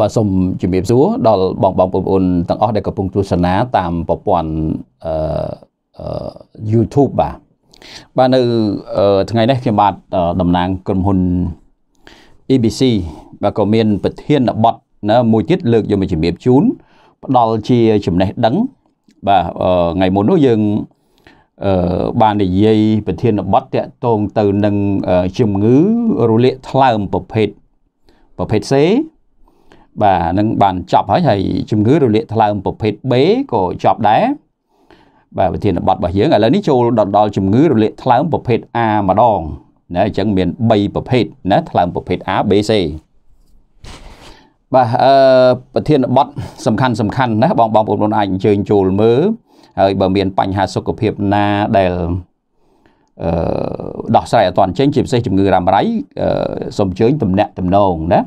បាទសូមជំរាបសួរដល់បងបងប្អូនទាំងអស់ដែលកំពុងទស្សនាតាមប្រព័ន្ធអឺ YouTube បាទបាទនៅថ្ងៃនេះខ្ញុំបាទតំណាងក្រុមហ៊ុន EBC បាទក៏មានប្រធានបទណាមួយទៀតលើកយកមកជំរាបជូនផ្ដល់ជាចំណេះដឹងបាទថ្ងៃមុននោះយើងអឺបាននិយាយប្រធានបទតកតងទៅនឹងជំងឺរលាកថ្លើមប្រភេទប្រភេទ C បាទនឹងបានចប់ហើយហើយជំងឺរលាកថ្លើមប្រភេទ B ក៏ចប់ដែរបាទវិធានបត់របស់យើងឥឡូវនេះចូលដល់ជំងឺរលាកថ្លើមប្រភេទ A ម្ដងណាអញ្ចឹងមាន3ប្រភេទណាថ្លើមប្រភេទ A B C បាទអឺប្រធានបទសំខាន់សំខាន់ណាបងបងប្អូនអាចអញ្ជើញចូលមើលហើយ បើមាន បញ្ហាសុខភាពណាដែលដោះស្រាយអត់ទាន់ចេញជាពិសេសជំងឺរ៉ាំរ៉ៃសូមអញ្ជើញតំណាក់តំណងណា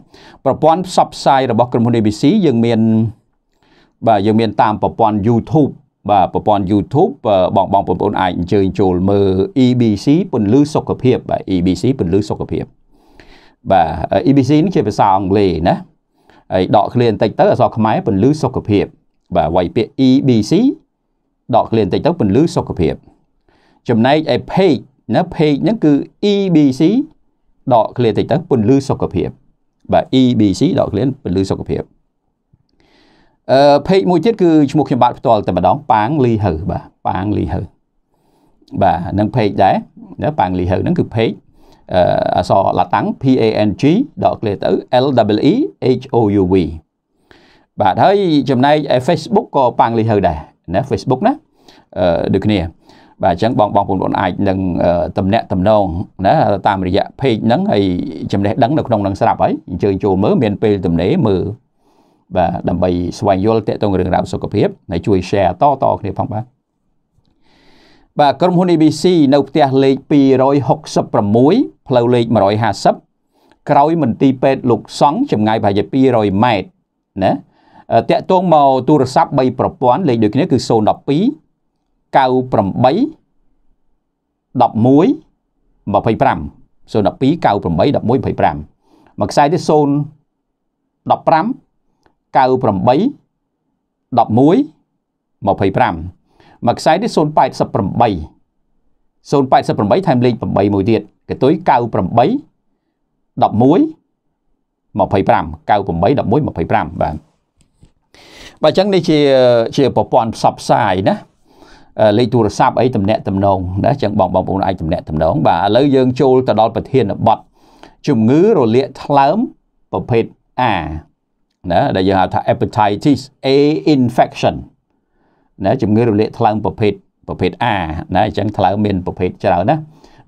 ប្រព័ន្ធផ្សព្វផ្សាយរបស់ក្រុមហ៊ុន ABC យើងមានបាទយើងមានតាមប្រព័ន្ធ YouTube បាទប្រព័ន្ធ YouTube បងបងបងប្អូនអាចអញ្ជើញចូលមើល EBC ពន្លឺសុខភាពបាទ EBC ពន្លឺសុខភាពបាទ EBC នេះជាភាសាអង់គ្លេសណាហើយដកឃ្លាបន្តិចទៅអក្សរខ្មែរពន្លឺសុខភាពបាទវាយពាក្យ EBC ដកឃ្លាបន្តិចទៅពន្លឺសុខភាពចំណែកឯ page ណា page ហ្នឹងគឺ EBC ដកឃ្លាតិចទៅពន្លឺសុខភាពបាទ EBC ដកឃ្លាពន្លឺសុខភាពអឺ page មួយទៀតគឺឈ្មោះខ្ញុំបាទផ្ទាល់តែម្ដងប៉ាងលីហៅបាទប៉ាងលីហៅបាទនឹង page ដែរណាប៉ាងលីហៅហ្នឹងគឺ page អអសរឡាតាំង P A N G ដកឃ្លាទៅ L W E H O U V បាទហើយចំណែក Facebook ក៏ប៉ាងលីហៅដែរណា Facebook ណាអឺដូចគ្នាបាទអញ្ចឹងបងបងបងប្អូនអាចនឹងតំណាក់តំណងណាតាមរយៈ page ហ្នឹងហើយចំណេះដឹងនៅក្នុងនឹងស្រាប់ហើយអញ្ជើញចូលមើលមានពេលទំនេរមើលបាទដើម្បីស្វែងយល់តាក់ទងរឿងរ៉ាវសុខភាពហើយជួយ share តតគ្នាផងបាទបាទក្រុមហ៊ុន ABC នៅផ្ទះលេខ266ផ្លូវលេខ150ក្រោយមន្ទីរពេទ្យលោកសង់ចម្ងាយប្រហែលជា200ម៉ែត្រណាតាក់ទងមកទូរស័ព្ទ3ប្រព័ន្ធលេខដូចគ្នាគឺ012 98 11 25 012 98 11 25មួយខ្សែទៀត0 15 98 11 25មួយខ្សែទៀត088 088ថែមលេខ8មួយទៀតកតុយ98 11 25 98 11 25បាទបើអញ្ចឹងនេះជាជាប្រព័ន្ធផ្សព្វផ្សាយណាលេខទូរស័ព្ទអីតំណាក់តំណងណាចឹងបងបងប្អូនអាចតំណាក់តំណងបាទឥឡូវយើងចូលទៅដល់ប្រធានបទជំងឺរលាកថ្លើមប្រភេទ A ណាដែលយើងហៅថា hepatitis A infection ណាជំងឺរលាកថ្លើមប្រភេទប្រភេទ A ណាអញ្ចឹងថ្លើមមានប្រភេទច្រើនណា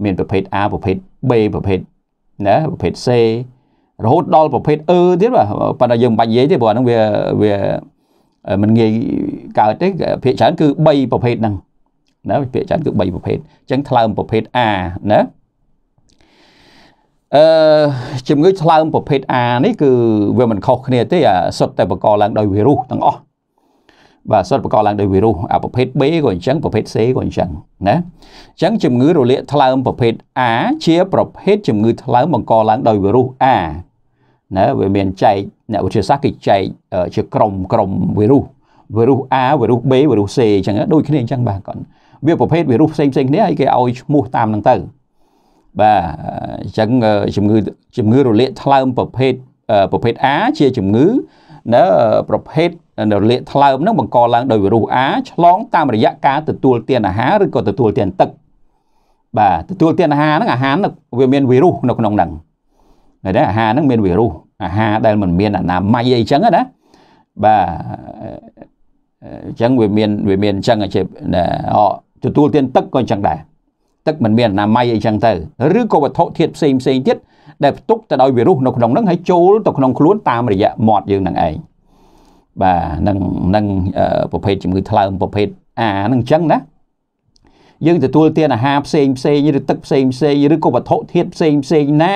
មានប្រភេទ A ប្រភេទ B ប្រភេទណាប្រភេទ C រហូតដល់ប្រភេទ E ទៀតបាទប៉ុន្តែយើងមិនបាច់និយាយទេព្រោះអាហ្នឹងវាវាមិនងាយកើតទេភាគច្រើនគឺ3ប្រភេទហ្នឹងណាភាគច្រើនគឺ3ប្រភេទអញ្ចឹងថ្លើមប្រភេទ A ណាអឺជំងឺថ្លើមប្រភេទ A នេះគឺវាមិនខុសគ្នាទេអាសុទ្ធតែបង្កឡើងដោយវីរុសទាំងអស់បាទសុទ្ធបង្កឡើងដោយវីរុសអាប្រភេទ B ក៏អញ្ចឹងប្រភេទ C ក៏អញ្ចឹងណាអញ្ចឹងជំងឺរលាកថ្លើមប្រភេទ A ជាប្រភេទជំងឺថ្លើមបង្កឡើងដោយវីរុស A ណាវាមានចែកអ្នកវិទ្យាសាស្ត្រគេចែកជាក្រុមក្រុមវីរុសវីរុស A វីរុស B វីរុស C អញ្ចឹងដូចគ្នាអញ្ចឹងបាទគាត់វាប្រភេទវីរុសផ្សេងផ្សេងគ្នាហើយគេឲ្យឈ្មោះតាមនឹងទៅបាទអញ្ចឹងជំងឺជំងឺរលាកថ្លើមប្រភេទប្រភេទ A ជាជំងឺណាប្រភេទនៅលាកថ្លើមនឹងបង្កឡើងដោយវីរុស A ឆ្លងតាមរយៈការទទួលទានអាហារឬក៏ទទួលទាន ទឹក បាទទទួលទានអាហារហ្នឹងអាហារវាមានវីរុសនៅក្នុងហ្នឹងដែលអាហារហ្នឹងមានវីរុសអាហារដែលមិនមានអនាម័យអីចឹងណាបាទអញ្ចឹងវាមានវាមានអញ្ចឹងជាអទទួលទានទឹកក៏អញ្ចឹងដែរទឹកមិនមានអនាម័យអីចឹងទៅឬក៏វត្ថុធាតុផ្សេងផ្សេងទៀតដែលផ្ទុកទៅដោយវីរុសនៅក្នុងហ្នឹងហើយចូលទៅក្នុងខ្លួនតាមរយៈមាត់យើងហ្នឹងឯងបាទនឹងនឹងប្រភេទជំងឺថ្លើមប្រភេទអាហ្នឹងអញ្ចឹងណាយើងទទួលទានអាហារផ្សេងផ្សេងឬទឹកផ្សេងផ្សេងឬក៏វត្ថុធាតុផ្សេងផ្សេងណា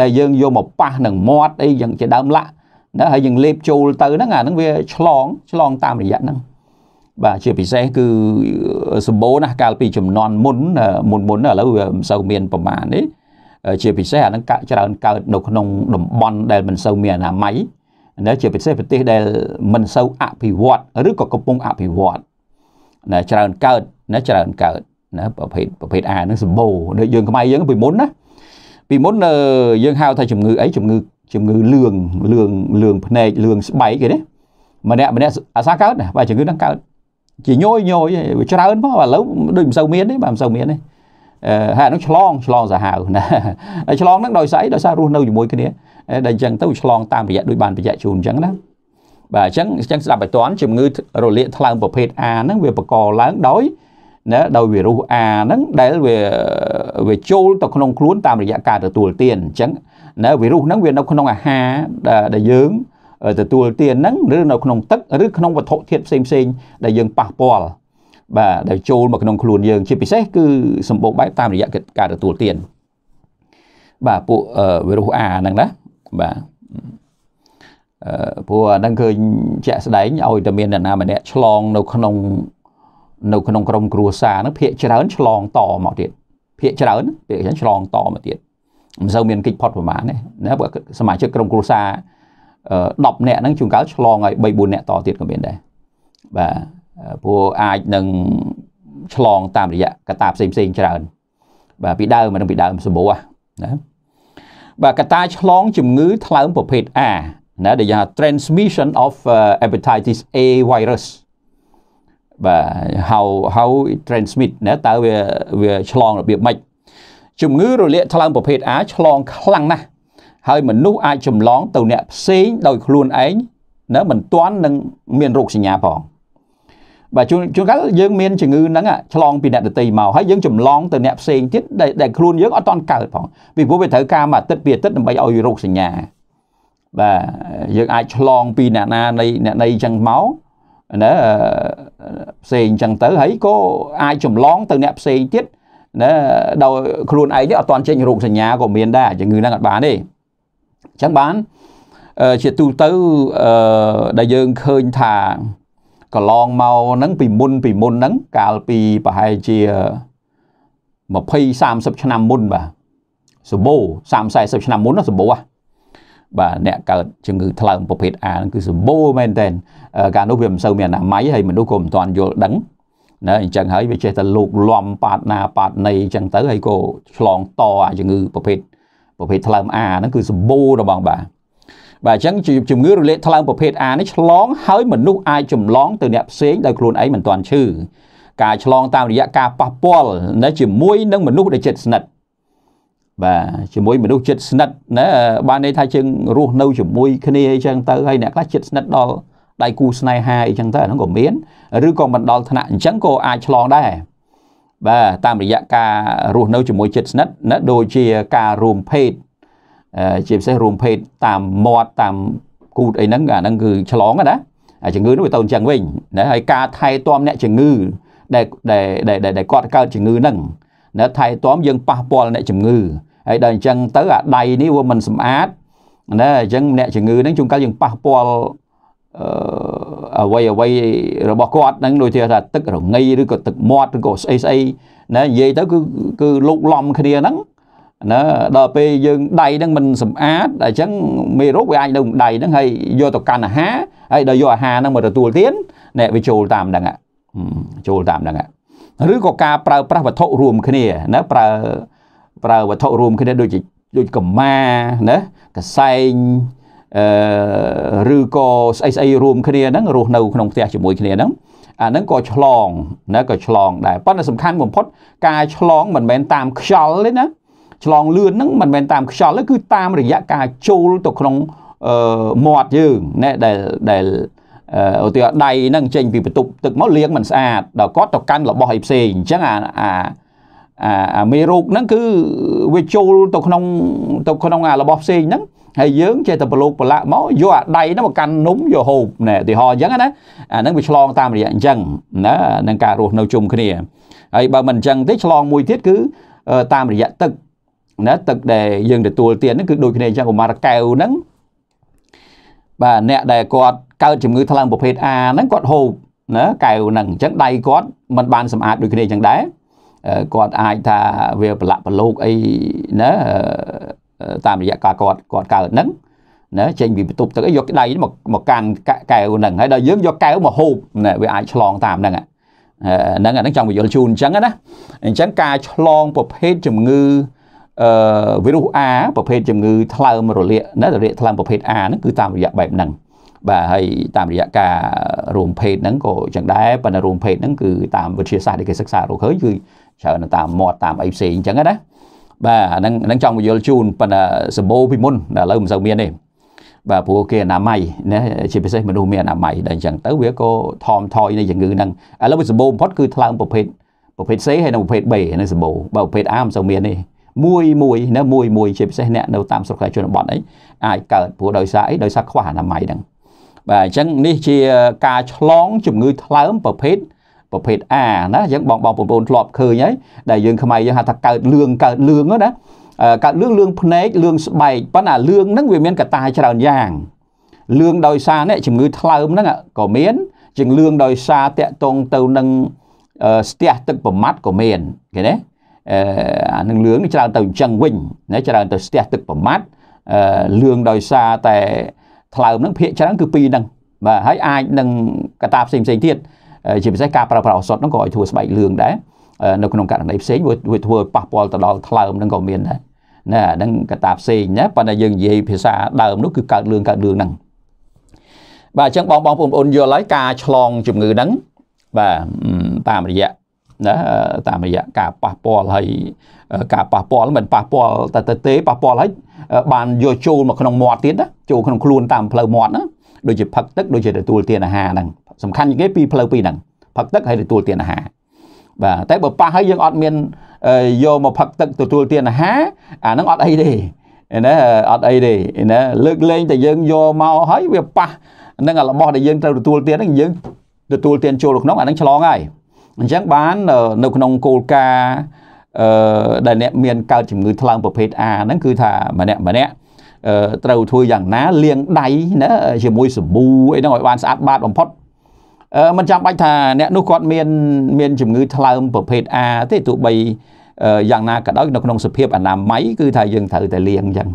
ដែលយើងយកមកប៉ះនឹងមាត់អីយ៉ាងជាដើមឡាក់ណាហើយយើងលេបចូលទៅហ្នឹងអាហ្នឹងវាឆ្លងឆ្លងតាមរយៈហ្នឹងបាទជាពិសេសគឺសម្បូរណាស់កាលពីចំនួនមុនមុនមុនឥឡូវមិនសូវមានប្រមាណទេជាពិសេសអានឹងកាក់ច្រើនកើតនៅក្នុងតំបន់ដែលមិនសូវមានអនាម័យណាជាពិសេសប្រទេសដែលមិនសូវអភិវឌ្ឍឬក៏កំពុងអភិវឌ្ឍណាច្រើនកើតណាច្រើនកើតណាប្រភេទប្រភេទអានឹងសម្បូរដូចយើងខ្មែរយើងពីមុនណាពីមុនយើងហៅថាជំងឺអីជំងឺជំងឺលឿងលឿងលឿងភ្នែកលឿងស្បែកគេណាម្នាក់ម្នាក់អាសាកើតណាបាទជំងឺហ្នឹងកើតជាញយញយវាច្រើនផងឥឡូវដូចមិនសូវមានទេបាទមិនសូវមានទេហើយហ្នឹងឆ្លងឆ្លងសាហាវណាហើយឆ្លងហ្នឹងដោយសារអីដោយសាររស់នៅជាមួយគ្នាដែលអញ្ចឹងទៅឆ្លងតាមរយៈដូចបានបញ្ជាក់ជូនអញ្ចឹងណាបាទអញ្ចឹងអញ្ចឹងស្ដាប់ឲ្យតាន់ជំងឺរលាកថ្លើមប្រភេទ A ហ្នឹងវាបង្កឡើងដោយណាដោយវីរុស A ហ្នឹងដែលវាវាចូលទៅក្នុងខ្លួនតាមរយៈការទទួលទានអញ្ចឹងណាវីរុសហ្នឹងវានៅក្នុងអាហារដែលយើងទទួលទានហ្នឹងឬនៅក្នុងទឹកឬក្នុងវត្ថុធាតុផ្សេងផ្សេងដែលយើងប៉ះពាល់បាទដែលចូលមកក្នុងខ្លួនយើងជាពិសេសគឺសម្បូរបែបតាមរយៈការទទួលទានបាទពួកវីរុស A ហ្នឹងណាបាទព្រោះអាហ្នឹងឃើញជាក់ស្ដែងឲ្យតែមានអ្នកណាម្នាក់ឆ្លងនៅក្នុងនៅក្នុងក្រុមគ្រួសារហ្នឹងភាកច្រើនឆ្លង តមកទៀតភាកច្រើនភាកច្រើនឆ្លងតមកទៀតមិនសូវមានកិច្ចផុតប្រមាណទេណាបើសមាជិកក្រុមគ្រួសារ10នាក់ហ្នឹងជួនកាលឆ្លងឲ្យ3 4នាក់តទៀតក៏មានដែរបាទព្រោះអាចនឹងឆ្លងតាមរយៈកតាផ្សេងផ្សេងច្រើនបាទពីដើមមកនឹងពីដើមសម្បូរណាបាទកតាឆ្លងជំងឺថ្លើមប្រភេទ A ណាដែលគេហៅ transmission of uh, hepatitis A virus បាទ how how it transmit ណាតើវាវាឆ្លងរបៀបម៉េចជំងឺរលាកថ្លើមប្រភេទ A ឆ្លងខ្លាំងណាស់ហើយមនុស្សអាចចម្លង ទៅអ្នកផ្សេងដោយខ្លួនឯងណាមិនទាន់នឹងមានរោគសញ្ញាផងបាទជួនជួនកាលយើងមានជំងឺហ្នឹងឆ្លងពីអ្នកដទៃមកហើយយើងចម្លងទៅអ្នកផ្សេងទៀតដែលខ្លួនយើងអត់ទាន់កើតផងពីព្រោះវាត្រូវការមួយអាទិត្យពីអាទិត្យដើម្បីឲ្យរោគសញ្ញាបាទយើងអាចឆ្លងពីអ្នកណានៃអ្នកណីចឹងមកណាផ្សេងអញ្ចឹងទៅហើយក៏អាចចម្លង ទៅអ្នកផ្សេងទៀតណាដោយខ្លួនឯងនេះអត់ទាន់ចេញរោគសញ្ញាក៏មានដែរជំងឺហ្នឹងអត់បានទេអញ្ចឹងបានជាទូទៅដែលយើងឃើញថាកន្លងមកហ្នឹងពីមុនពីមុនហ្នឹងកាលពីប្រហែលជា20 30ឆ្នាំមុនបាទសម្បូរ30 40ឆ្នាំមុនសម្បូរហ្នឹងបាទអ្នកកើតជំងឺថ្លើមប្រភេទ A ហ្នឹងគឺសម្បូរមែនតើកាលនោះវាមិនសូវមានអនាម័យហើយមនុស្សក៏មិនទាន់យល់ដឹងណាអញ្ចឹងហើយវាចេះតែលោកលំប៉ាតណាប៉ាតណីអញ្ចឹងទៅហើយក៏ឆ្លងតអាជំងឺប្រភេទប្រភេទថ្លើម A ហ្នឹងគឺសម្បូររបងបាទបាទអញ្ចឹងជំងឺរលាកថ្លើមប្រភេទ A នេះឆ្លង ហើយមនុស្សអាចចម្លងទៅអ្នកផ្សេងដោយខ្លួនឯងមិនទាន់ឈឺការឆ្លងតាមរយៈការប៉ះពាល់នៅជាមួយនឹងមនុស្សដែលជិតស្និទ្ធបាទជាមួយមនុស្សចិត្តស្និទ្ធណាបានន័យថាយើងរស់នៅជាមួយគ្នាអីចឹងទៅហើយអ្នកខ្លះចិត្តស្និទ្ធដល់ដៃគូស្នេហាអីចឹងទៅអាហ្នឹងក៏មានឬក៏មិនដល់ថ្នាក់អញ្ចឹងក៏អាចឆ្លងដែរបាទតាមរយៈការរស់នៅជាមួយចិត្តស្និទ្ធណាដូចជាការរួមភេទជាពិសេសរួមភេទតាមមាត់តាមគូតអីហ្នឹងអាហ្នឹងគឺឆ្លងណាអាជំងឺនោះវាទៅអញ្ចឹងវិញណាហើយការថែទាំអ្នកជំងឺដែលដែលដែលគាត់កើតជំងឺហ្នឹងណាថែទាំយើងប៉ះពាល់អ្នកជំងឺហើយដល់អញ្ចឹងទៅអាដៃនេះវាមិនសម្អាតណាអញ្ចឹងអ្នកជំងឺហ្នឹងជួនកាលយើងប៉ះពាល់អឺអ្វីអ្វីរបស់គាត់ហ្នឹងដូចថាទឹករងៃឬក៏ទឹកមាត់ឬក៏ស្អីស្អីណានិយាយទៅគឺគឺលោកលំគ្នាហ្នឹងណាដល់ពេលយើងដៃហ្នឹងមិនសម្អាតអញ្ចឹងមេរោគវាអាចនៅដៃហ្នឹងហើយយកទៅកាន់អាហារហើយដល់យកអាហារហ្នឹងមកទទួលទានអ្នកវាចូលតាមហ្នឹងចូលតាមហ្នឹងឬក៏ការប្រើប្រាស់វត្ថុរួមគ្នាណាប្រើប្រើវត្ថុរួមគ្នាដូចជាដូចកម្មាណាកសែងអឺឬក៏ស្អីស្អីរួមគ្នាហ្នឹងរស់នៅក្នុងផ្ទះជាមួយគ្នាហ្នឹងអាហ្នឹងក៏ឆ្លងណាក៏ឆ្លងដែរប៉ុន្តែសំខាន់បំផុតការឆ្លងមិនមែនតាមខ្យល់ទេណាឆ្លងលឿនហ្នឹងមិនមែនតាមខ្យល់ទេគឺតាមរយៈការចូលទៅក្នុងអឺមាត់យើងណែដែលដែលឧទាហរណ៍ដៃហ្នឹងចេញពីបន្ទប់ទឹកមកលាងមិនស្អាតដល់គាត់ទៅកាន់របស់អីផ្សេងអញ្ចឹងអាអាអាមេរោគហ្នឹងគឺវាចូលទៅក្នុងទៅក្នុងអារបស់ផ្សេងហ្នឹងហើយយើងចេះតែប្រឡូកប្រឡាក់មកយកអាដៃហ្នឹងមកកាន់នំយកហូបណែឧទាហរណ៍អញ្ចឹងណាអាហ្នឹងវាឆ្លងតាមរយៈអញ្ចឹងណានឹងការរស់នៅជុំគ្នាហើយបើមិនអញ្ចឹងទេឆ្លងមួយទៀតគឺតាមរយៈទឹកណាទឹកដែលយើងទទួលទានហ្នឹងគឺដូចគ្នាអញ្ចឹងកុមារកែវហ្នឹងបាទអ្នកដែលគាត់កើតជំងឺថ្លើមប្រភេទ A ហ្នឹងគាត់ហូបណាកែវហ្នឹងអញ្ចឹងដៃគាត់មិនបានសម្អាតដូចគ្នាអញ្ចឹងដែរគាត់អាចថាវាប្រឡាក់ប្រឡូកអីណាតាមរយៈការគាត់គាត់កើតហ្នឹងណាចេញពីបន្ទប់ទឹកអីយកដៃមកមកកាន់កែវហ្នឹងហើយដល់យើងយកកែវមកហូបណាវាអាចឆ្លងតាមហ្នឹងហ្នឹងអាហ្នឹងចង់បញ្យល់ជូនអញ្ចឹងណាអញ្ចឹងការឆ្លងប្រភេទជំងឺអឺវីរុស A ប្រភេទជំងឺថ្លើមរលាកណារលាកថ្លើមប្រភេទ A ហ្នឹងគឺតាមរយៈបែបហ្នឹងបាទហើយតាមរយៈការរួមភេទហ្នឹងក៏ចឹងដែរប៉ុន្តែរួមភេទហ្នឹងគឺតាមវិទ្យាសាស្ត្រដែលគេសិក្សារកឃើញគឺច្រើនតាមមាត់តាមអីផ្សេងចឹងណាបាទអាហ្នឹងហ្នឹងចង់បញ្យល់ជូនប៉ុន្តែសម្បូរពីមុនដល់ឥឡូវមិនសូវមានទេបាទព្រោះគេអនាម័យណាជាពិសេសមនុស្សមានអនាម័យដល់អញ្ចឹងទៅវាក៏ថមថយនៃជំងឺហ្នឹងឥឡូវវាសម្បូរបំផុតគឺថ្លើមប្រភេទប្រភេទ C ហើយនិងប្រភេទ B នៅសម្បូរបើប្រភេទ A មិនសូវមានទេមួយមួយណាមួយមួយជាពិសេសអ្នកនៅតាមស្រុកខេត្តជនបទអីអាចកើតព្រោះដោយសារអីដោយសារខ្វះអនាម័យហ្នឹងបាទអញ្ចឹងនេះជាការឆ្លងជំងឺថ្លើមប្រភេទប្រភេទ A ណាអញ្ចឹងបងបងបងប្អូនធ្លាប់ឃើញហើយដែលយើងខ្មែរយើងហៅថាកើតលឿងកើតលឿងណាកើតលឿងលឿងភ្នែកលឿងស្បែកប៉ុន្តែលឿងហ្នឹងវាមានកត្តាច្រើនយ៉ាងលឿងដោយសារនេះជំងឺថ្លើមហ្នឹងក៏មានជំងឺលឿងដោយសារតាក់ទងទៅនឹងស្ទះទឹកប្រមាត់ក៏មានឃើញទេអានឹងលឿងនេះច្រើនទៅអញ្ចឹងវិញណាច្រើនទៅស្ទះទឹកប្រមាត់លឿងដោយសារតែថ្លើមនឹងភាកច្រើនគឺពីរហ្នឹងបាទហើយអាចនឹងកតាផ្សេងផ្សេងទៀតជាពិសេសការប្រើប្រាស់ឱសថហ្នឹងក៏ឲ្យធ្វើស្បែកលឿងដែរនៅក្នុងករណីផ្សេងវាធ្វើប៉ះពាល់ទៅដល់ថ្លើមហ្នឹងក៏មានដែរណាហ្នឹងកតាផ្សេងណាប៉ុន្តែយើងនិយាយភាសាដើមនោះគឺកើតលឿងកើតលឿងហ្នឹងបាទអញ្ចឹងបងបងប្អូនយល់ហើយការឆ្លងជំងឺហ្នឹងបាទតាមរយៈណាតាមរយៈការប៉ះពាល់ហើយការប៉ះពាល់មិនប៉ះពាល់តែទៅទេប៉ះពាល់ហើយបានយកចូលមកក្នុងមាត់ទៀតណាចូលក្នុងខ្លួនតាមផ្លូវមាត់ណាដូចជាផឹកទឹកដូចជាទទួលទានអាហារហ្នឹងសំខាន់ជាងគេពីផ្លូវពីរហ្នឹងផឹកទឹកហើយទទួលទានអាហារបាទតែបើប៉ះហើយយើងអត់មានយកមកផឹកទឹកទទួលទានអាហារអាហ្នឹងអត់អីទេណាអត់អីទេណាលើកលែងតែយើងយកមកហើយវាប៉ះនឹងរបស់ដែលយើងត្រូវទទួលទានហ្នឹងយើងទទួលទានចូលក្នុងអាហ្នឹងឆ្លងហើយអញ្ចឹងបាននៅក្នុងគោលការណ៍អឺដែលអ្នកមានកើតជំងឺថ្លើមប្រភេទ A ហ្នឹងគឺថាម្នាក់ម្នាក់ត្រូវធ្វើយ៉ាងណាលាងដៃណាជាមួយសាប៊ូអីហ្នឹងឲ្យបានស្អាតបាតបំផុតមិនចាំបាច់ថាអ្នកនោះគាត់មាន មានជំងឺថ្លើមប្រភេទ A ទេទោះបីយ៉ាងណាក៏ដោយនៅក្នុងសភាពអនាម័យគឺថាយើងត្រូវតែលាងអញ្ចឹង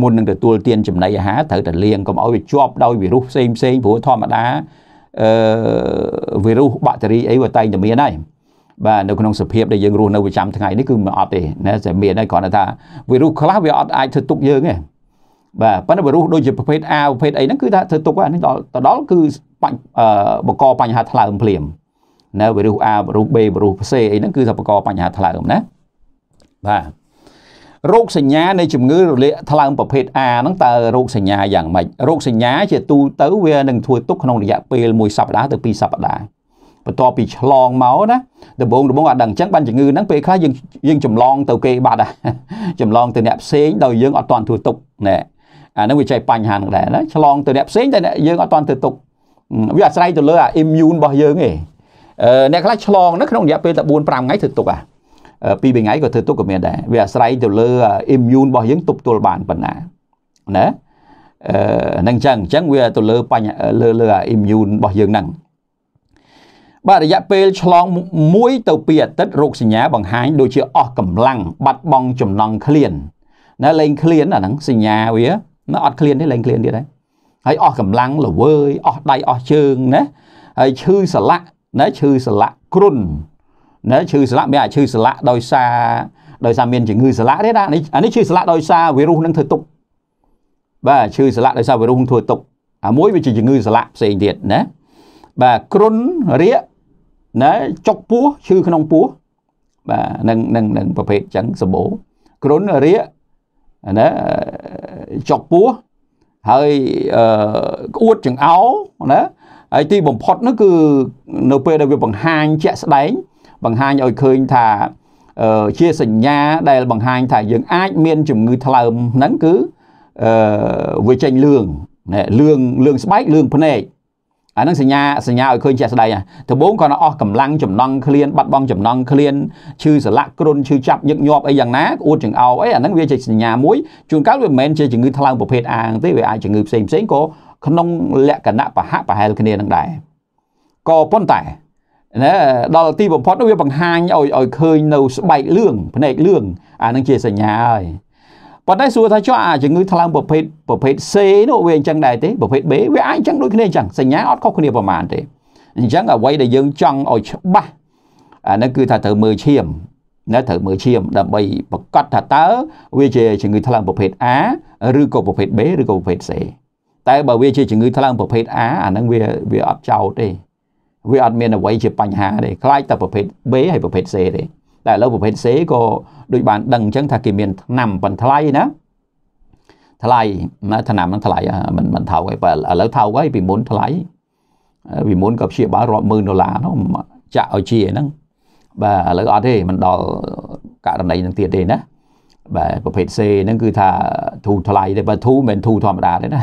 មុននឹងទទួលទានចំណីអាហារត្រូវតែលាងកុំឲ្យវាជាប់ ដោយវីរុសផ្សេងផ្សេងព្រោះធម្មតាអឺវីរុសបាក់តេរីអីវាតែងតែមានហើយបាទនៅក្នុងសភាពដែលយើងរស់នៅប្រចាំថ្ងៃនេះគឺមិនអត់ទេណាតែមានហើយគ្រាន់តែថាវីរុសខ្លះវាអត់អាចធ្វើទុកយើងទេបាទប៉ុន្តែវីរុសដូចជាប្រភេទ A ប្រភេទអីហ្នឹងគឺថាធ្វើទុកហ្នឹងដល់ទៅដល់គឺបង្កបញ្ហាថ្លើមភ្លាមណាវីរុស A វីរុស B វីរុស C អីហ្នឹងគឺថាបង្កបញ្ហាថ្លើមណាបាទរោគសញ្ញានៃជំងឺរលាកថ្លើមប្រភេទ A ហ្នឹងតើរោគសញ្ញាយ៉ាងម៉េចរោគសញ្ញាជាទូទៅវានឹងធ្វើទុកក្នុងរយៈពេល1សប្តាហ៍ទៅ2សប្តាហ៍បន្ទាប់ពីឆ្លងមកណាដំបងដំបងអត់ដឹងអញ្ចឹងបានជំងឺហ្នឹងពេលខ្លះយើងយើងចម្លងទៅគេបាត់ចម្លងទៅអ្នកផ្សេងដោយយើងអត់ទាន់ធ្វើទុកណែអាហ្នឹងវាចៃបញ្ហាហ្នឹងដែរណាឆ្លងទៅអ្នកផ្សេងតែយើងអត់ទាន់ធ្វើទុកវាអាស្រ័យទៅលើអា immune របស់យើងឯងអ្នកខ្លះឆ្លងនៅក្នុងរយៈពេលតែ4 5ថ្ងៃធ្វើទុកអាពីរបីថ្ងៃក៏ធ្វើទុកក៏មានដែរវាអាស្រ័យទៅលើ immune របស់យើងទប់ទល់បានប៉ុណ្ណាណាអឺហ្នឹងអញ្ចឹងអញ្ចឹងវាទៅលើបញ្ហាលើលើ immune របស់យើងហ្នឹងបាទរយៈពេលឆ្លង1ទៅ2អាទិត្យរោគសញ្ញាបង្ហាញដូចជាអស់កម្លាំងបាត់បង់ចំណង់ឃ្លានណាលេងឃ្លានអាហ្នឹងសញ្ញាវាណាអត់ឃ្លានទេលេងឃ្លានទៀតហើយហើយអស់កម្លាំងល្វើយអស់ដៃអស់ជើងណាហើយឈឺសន្លាក់ណាឈឺសន្លាក់គ្រុនណាឈឺស្លាក់មានអាចឈឺស្លាក់ដោយសារដោយសារមានជំងឺស្លាក់ទេណានេះអានេះឈឺស្លាក់ដោយសារវីរុសនឹងធ្វើទុកបាទឈឺស្លាក់ដោយសារវីរុសនឹងធ្វើទុកអាមួយវាជាជំងឺស្លាក់ផ្សេងទៀតណាបាទគ្រុនរាកណាចុកពោះឈឺក្នុងពោះបាទនឹងនឹងនឹងប្រភេទចឹងសម្បូរគ្រុនរាកណាចុកពោះហើយអឺក្អួតចង្អោណាហើយទីបំផុតនោះគឺនៅពេលដែលវាបង្ហាញជាក់ស្ដែងបង្ហាញឲ្យឃើញថាជាសញ្ញាដែលបង្ហាញថាយើងអាចមានជំងឺថ្លើមហ្នឹងគឺវាចេញលឿងលឿងលឿងស្បែកលឿងភ្នែកអានឹងសញ្ញាសញ្ញាឲ្យឃើញជាក់ស្ដែងដំបូងគាត់អស់កម្លាំងចំណង់ឃ្លានបាត់បង់ចំណង់ឃ្លានឈឺសន្លាក់គ្រុនឈឺចាប់ញឹកញាប់អីយ៉ាងណាអួតចង្អោរអីអានឹងវាជាសញ្ញាមួយជួនកាលវាមិនមែនជាជំងឺថ្លើមប្រភេទអាងទេវាអាចជំងឺផ្សេងផ្សេងក៏ក្នុងលក្ខណៈបហៈប្រហែលគ្នានឹងដែរក៏ប៉ុន្តែណាដល់ទីបំផុតនោះវា បង្ហាញឲ្យឲ្យឃើញនៅស្បែកលឿងភ្នែកលឿងអានឹងជាសញ្ញាហើយប៉ុន្តែសួរថាចុះអាជំងឺថ្លើមប្រភេទប្រភេទ C នោះវាអញ្ចឹងដែរទេប្រភេទ B វាអាចអញ្ចឹងដូចគ្នាអញ្ចឹងសញ្ញាអត់ខុសគ្នាប្រមាណទេអញ្ចឹងអ្វីដែលយើងចង់ឲ្យច្បាស់អានឹងគឺថាត្រូវមើលឈាមណាត្រូវមើលឈាម ដើម្បីប្រកាសថាតើវាជាជំងឺថ្លើមប្រភេទ A ឬក៏ប្រភេទ B ឬក៏ប្រភេទ C តែបើវាជាជំងឺថ្លើមប្រភេទ A អានឹងវាវាអត់ចោតទេវាអត់មានអ្វីជាបញ្ហាទេខ្លាចតែប្រភេទ B ហើយប្រភេទ C ទេតែឥឡូវប្រភេទ C ក៏ដូចបានដឹងអញ្ចឹងថាគេមានឆ្នាំប៉ុន្តែថ្លៃណាថ្លៃណាឆ្នាំហ្នឹងថ្លៃមិនមិនថោកទេបើឥឡូវថោកហើយពីមុនថ្លៃពីមុនក៏ព្យាបាលរាប់ម៉ឺនដុល្លារហ្នឹងចាក់ឲ្យជាហ្នឹងបាទឥឡូវអត់ទេមិនដល់ករណីហ្នឹងទៀតទេណាបាទប្រភេទ C ហ្នឹងគឺថាធូថ្លៃទេបើធូមិនមែនធូធម្មតាទេណា